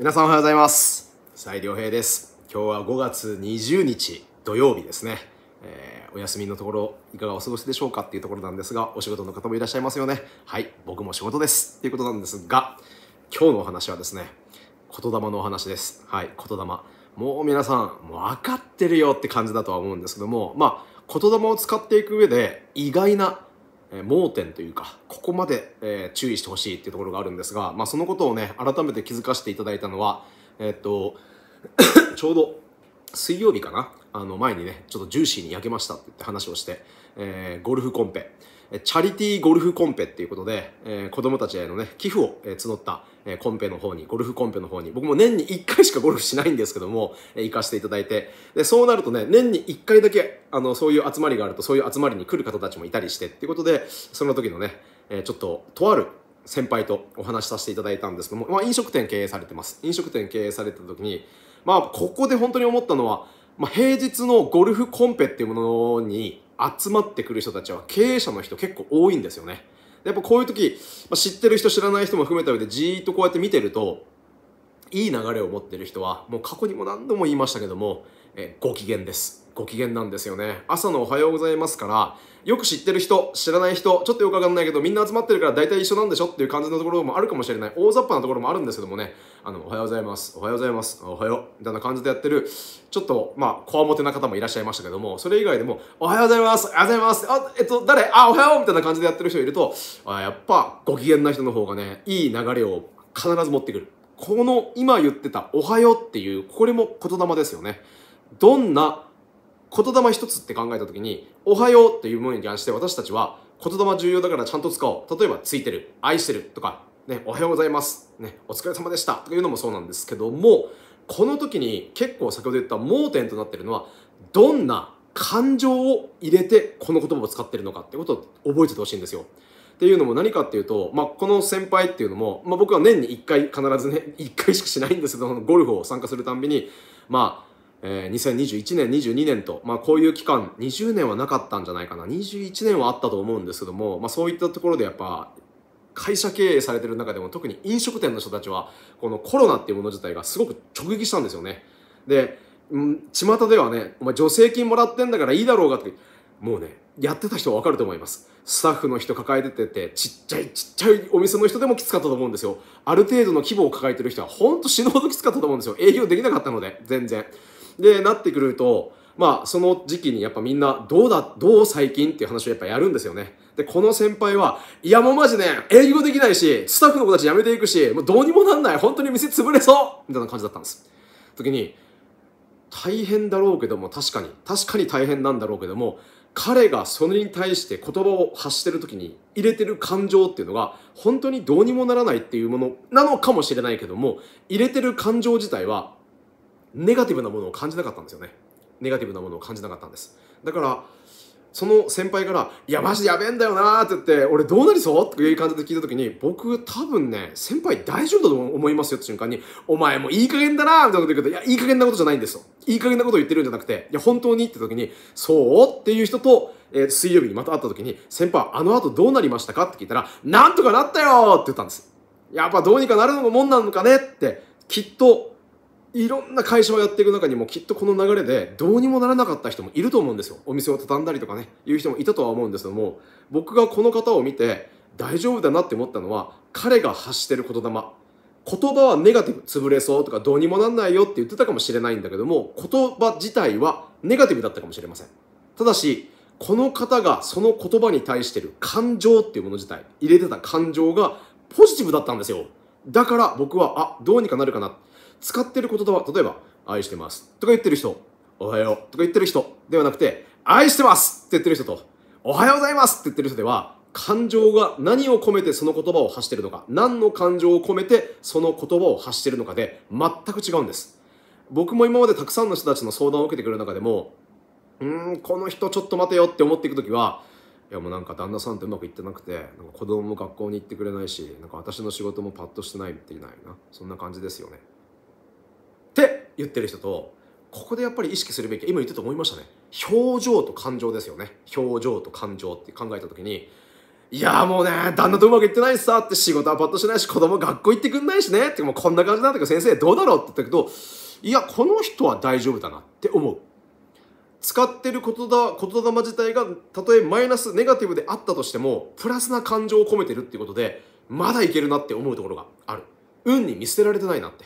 皆さんおはようございます斉良平です今日は5月20日土曜日ですね、えー、お休みのところいかがお過ごしでしょうかっていうところなんですがお仕事の方もいらっしゃいますよねはい僕も仕事ですっていうことなんですが今日のお話はですね言霊のお話ですはい言霊もう皆さん分かってるよって感じだとは思うんですけどもまあ言霊を使っていく上で意外なえー、盲点というか、ここまで、えー、注意してほしいっていうところがあるんですが、まあ、そのことをね、改めて気づかせていただいたのは、えー、っと ちょうど水曜日かな、あの前にね、ちょっとジューシーに焼けましたって言って話をして、えー、ゴルフコンペ。チャリティーゴルフコンペっていうことで、えー、子供たちへのね、寄付を、え募った、えー、コンペの方に、ゴルフコンペの方に、僕も年に1回しかゴルフしないんですけども、えー、行かせていただいて、で、そうなるとね、年に1回だけ、あの、そういう集まりがあると、そういう集まりに来る方たちもいたりしてっていうことで、その時のね、えー、ちょっと、とある先輩とお話しさせていただいたんですけども、まあ、飲食店経営されてます。飲食店経営されてた時に、まあ、ここで本当に思ったのは、まあ、平日のゴルフコンペっていうものに、集まってくる人たちは経営者の人結構多いんですよね。やっぱこういう時、まあ、知ってる人知らない人も含めた上でじーっとこうやって見てると、いい流れを持ってる人は、もう過去にも何度も言いましたけども、えー、ご機嫌です。ご機嫌なんですよね。朝のおはようございますから、よく知ってる人、知らない人、ちょっとよくわかんないけど、みんな集まってるから大体一緒なんでしょっていう感じのところもあるかもしれない。大雑把なところもあるんですけどもね、あの、おはようございます、おはようございます、おはよう、みたいな感じでやってる、ちょっと、まあ、こわもてな方もいらっしゃいましたけども、それ以外でも、おはようございます、おはようございます、あ、えっと、誰あ、おはようみたいな感じでやってる人いると、あやっぱ、ご機嫌な人の方がね、いい流れを必ず持ってくる。この今言ってた「おはよう」っていうこれも言霊ですよね。どんな言霊一つって考えた時に「おはよう」っていうものに関して私たちは言霊重要だからちゃんと使おう例えば「ついてる」「愛してる」とか、ね「おはようございます」ね「お疲れ様でした」というのもそうなんですけどもこの時に結構先ほど言った盲点となってるのはどんな感情を入れてこの言葉を使ってるのかってことを覚えててほしいんですよ。っていうのも何かっていうと、まあ、この先輩っていうのも、まあ、僕は年に1回必ずね1回しかしないんですけどゴルフを参加するたんびにまあえー、2021年、22年と、まあ、こういう期間、20年はなかったんじゃないかな、21年はあったと思うんですけども、まあ、そういったところでやっぱ、会社経営されてる中でも特に飲食店の人たちは、このコロナっていうもの自体がすごく直撃したんですよね。で、うん、巷ではね、お前助成金もらってんだからいいだろうがって、もうね、やってた人はわかると思います。スタッフの人抱えててちっちゃいちっちゃいお店の人でもきつかったと思うんですよ。ある程度の規模を抱えてる人は、ほんと死ぬほどきつかったと思うんですよ。営業できなかったので、全然。で、なってくると、まあ、その時期にやっぱみんな、どうだ、どう最近っていう話をやっぱやるんですよね。で、この先輩は、いやもうマジね、英語できないし、スタッフの子たち辞めていくし、もうどうにもなんない、本当に店潰れそうみたいな感じだったんです。時に、大変だろうけども、確かに、確かに大変なんだろうけども、彼がそれに対して言葉を発してる時に入れてる感情っていうのが本当にどうにもならないっていうものなのかもしれないけども入れてる感情自体はネガティブなものを感じなかったんですよね。ネガティブなものを感じなかったんです。だから、その先輩から「いやマジやべえんだよな」って言って「俺どうなりそう?」っていう感じで聞いた時に僕多分ね先輩大丈夫だと思いますよって瞬間に「お前もういい加減だな」みたいなこと言うけど「いやいい加減なことじゃないんですよ」いい加減なこと言ってるんじゃなくて「いや本当に?」って時に「そう?」っていう人と、えー、水曜日にまた会った時に「先輩あの後どうなりましたか?」って聞いたら「なんとかなったよ!」って言ったんです。やっぱどうにかなるのがもんなのかねってきっといろんな会社をやっていく中にもきっとこの流れでどうにもならなかった人もいると思うんですよお店を畳んだりとかねいう人もいたとは思うんですけども僕がこの方を見て大丈夫だなって思ったのは彼が発してる言霊言葉はネガティブ潰れそうとかどうにもなんないよって言ってたかもしれないんだけども言葉自体はネガティブだったかもしれませんただしこの方がその言葉に対してる感情っていうもの自体入れてた感情がポジティブだったんですよだから僕はあどうにかなるかな使ってる言葉、例えば、愛してますとか言ってる人、おはようとか言ってる人ではなくて、愛してますって言ってる人と、おはようございますって言ってる人では、感情が何を込めてその言葉を発してるのか、何の感情を込めてその言葉を発してるのかで全く違うんです。僕も今までたくさんの人たちの相談を受けてくる中でも、うーん、この人ちょっと待てよって思っていく時は、いやもうなんか旦那さんとうまくいってなくて、なんか子供も学校に行ってくれないし、なんか私の仕事もパッとしてないいないな、そんな感じですよね。言ってる人とここでやっぱり意識するべき今言ってて思いましたね表情と感情ですよね表情と感情って考えた時にいやもうね旦那とうまくいってないしさって仕事はパッとしないし子供学校行ってくんないしねってもうこんな感じなんだけど先生どうだろうって言ったけどいやこの人は大丈夫だなって思う使ってる言霊言霊自体がたとえマイナスネガティブであったとしてもプラスな感情を込めてるっていうことでまだいけるなって思うところがある運に見捨てられてないなって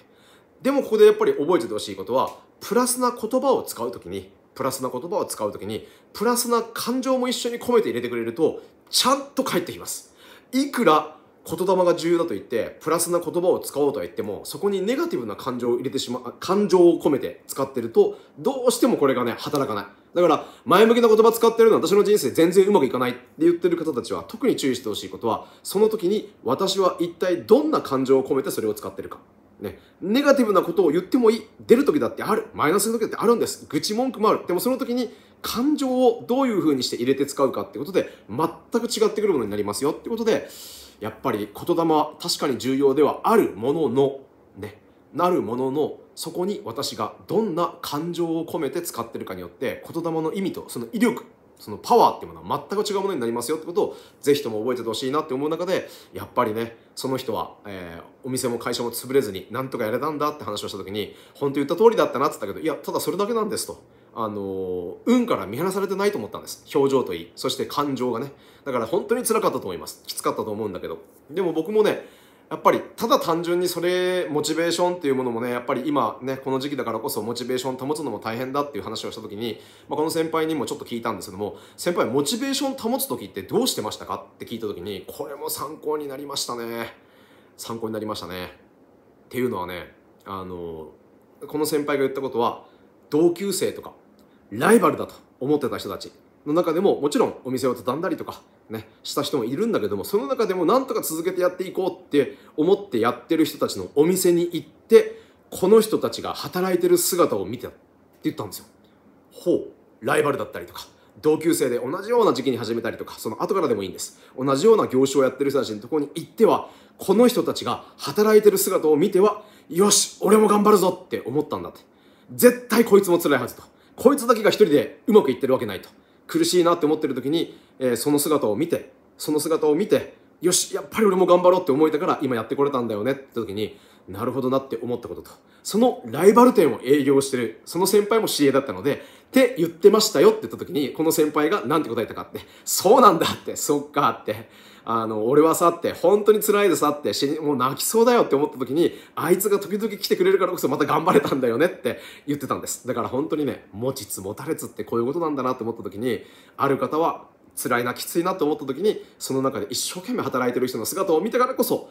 でもここでやっぱり覚えててほしいことはプラスな言葉を使う時にプラスな言葉を使う時にプラスな感情も一緒に込めて入れてくれるとちゃんと返ってきますいくら言霊が重要だと言ってプラスな言葉を使おうとは言ってもそこにネガティブな感情を入れてしまう感情を込めて使ってるとどうしてもこれがね働かないだから前向きな言葉使ってるのは私の人生全然うまくいかないって言ってる方たちは特に注意してほしいことはその時に私は一体どんな感情を込めてそれを使ってるかね、ネガティブなことを言ってもいい出る時だってあるマイナスの時だってあるんです愚痴文句もあるでもその時に感情をどういうふうにして入れて使うかってことで全く違ってくるものになりますよってことでやっぱり言霊は確かに重要ではあるもののねなるもののそこに私がどんな感情を込めて使ってるかによって言霊の意味とその威力そのパワーっていうものは全く違うものになりますよってことをぜひとも覚えててほしいなって思う中でやっぱりねその人は、えー、お店も会社も潰れずになんとかやれたんだって話をした時に本当言った通りだったなって言ったけどいやただそれだけなんですと。あの運から見放されてないと思ったんです表情といいそして感情がねだから本当につらかったと思いますきつかったと思うんだけどでも僕もねやっぱりただ単純にそれモチベーションっていうものもねやっぱり今ねこの時期だからこそモチベーション保つのも大変だっていう話をした時に、まあ、この先輩にもちょっと聞いたんですけども先輩モチベーション保つ時ってどうしてましたかって聞いた時にこれも参考になりましたね参考になりましたねっていうのはねあのこの先輩が言ったことは同級生とかライバルだと思ってた人たちの中でももちろんお店を畳んだりとかねした人もいるんだけどもその中でもなんとか続けてやっていこうって思ってやってる人たちのお店に行ってこの人たちが働いてる姿を見てって言ったんですよ。ほうライバルだったりとか同級生で同じような時期に始めたりとかその後からでもいいんです同じような業種をやってる人たちのところに行ってはこの人たちが働いてる姿を見てはよし俺も頑張るぞって思ったんだって絶対こいつも辛いはずとこいつだけが一人でうまくいってるわけないと苦しいなって思ってる時に、えー、その姿を見てその姿を見てよしやっぱり俺も頑張ろうって思えたから今やってこれたんだよねって時になるほどなって思ったことと、そのライバル店を営業してる、その先輩も知り合いだったので、って言ってましたよって言った時に、この先輩が何て答えたかって、そうなんだって、そっかって、あの、俺はさって、本当に辛いでさって、もう泣きそうだよって思った時に、あいつが時々来てくれるからこそまた頑張れたんだよねって言ってたんです。だから本当にね、持ちつ持たれつってこういうことなんだなって思った時に、ある方は辛いな、きついなと思った時に、その中で一生懸命働いてる人の姿を見たからこそ、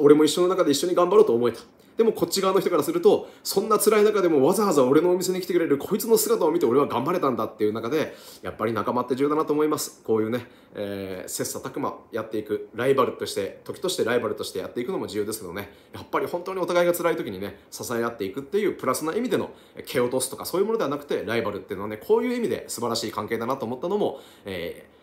俺も一緒の中で一緒に頑張ろうと思えたでもこっち側の人からするとそんな辛い中でもわざわざ俺のお店に来てくれるこいつの姿を見て俺は頑張れたんだっていう中でやっぱり仲間って重要だなと思いますこういうね、えー、切磋琢磨やっていくライバルとして時としてライバルとしてやっていくのも重要ですけどねやっぱり本当にお互いが辛い時にね支え合っていくっていうプラスな意味での蹴落とすとかそういうものではなくてライバルっていうのはねこういう意味で素晴らしい関係だなと思ったのも、えー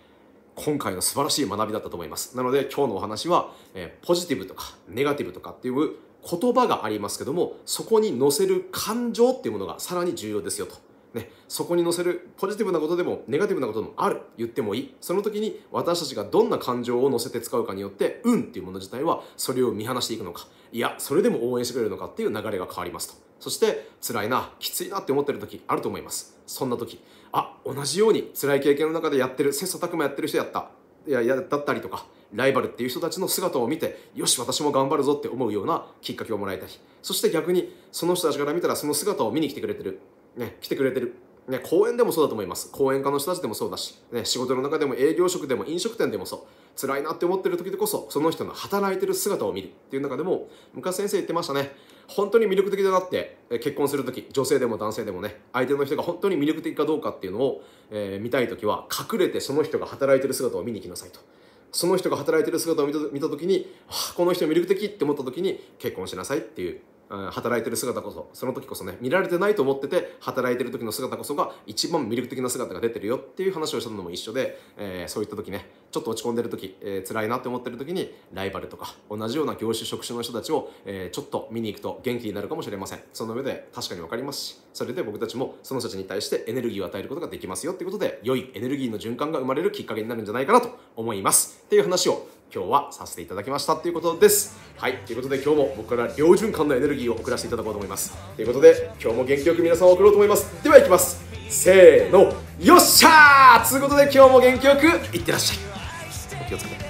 今回の素晴らしい学びだったと思います。なので今日のお話は、えー、ポジティブとかネガティブとかっていう言葉がありますけども、そこに載せる感情っていうものがさらに重要ですよと。ね、そこに載せるポジティブなことでもネガティブなことでもある言ってもいいその時に私たちがどんな感情を載せて使うかによって運っていうもの自体はそれを見放していくのかいやそれでも応援してくれるのかっていう流れが変わりますとそして辛いなきついなって思ってる時あると思いますそんな時あ同じように辛い経験の中でやってる切磋琢磨やってる人やったいやだったりとかライバルっていう人たちの姿を見てよし私も頑張るぞって思うようなきっかけをもらいたいそして逆にその人たちから見たらその姿を見に来てくれてる、ね、来てくれてるね、公園でもそうだと思います。講演家の人たちでもそうだし、ね、仕事の中でも営業職でも飲食店でもそう。辛いなって思ってる時でこそ、その人の働いてる姿を見るっていう中でも、昔先生言ってましたね。本当に魅力的だなって、結婚する時、女性でも男性でもね、相手の人が本当に魅力的かどうかっていうのを、えー、見たい時は、隠れてその人が働いてる姿を見に行きなさいと。その人が働いてる姿を見た時に、はあ、この人魅力的って思った時に結婚しなさいっていう働いてる姿こそその時こそね見られてないと思ってて働いてる時の姿こそが一番魅力的な姿が出てるよっていう話をしたのも一緒で、えー、そういった時ねちょっと落ち込んでる時、えー、辛いなって思ってる時にライバルとか同じような業種職種の人たちを、えー、ちょっと見に行くと元気になるかもしれませんその上で確かに分かりますしそれで僕たちもその人たちに対してエネルギーを与えることができますよってことで良いエネルギーの循環が生まれるきっかけになるんじゃないかなと思いますっていう話を今日はさせていただきましたということです。はい、ということで今日も僕から良循環のエネルギーを送らせていただこうと思います。ということで今日も元気よく皆さんを送ろうと思います。では行きます。せーの、よっしゃーということで今日も元気よくいってらっしゃい。お気をつけて。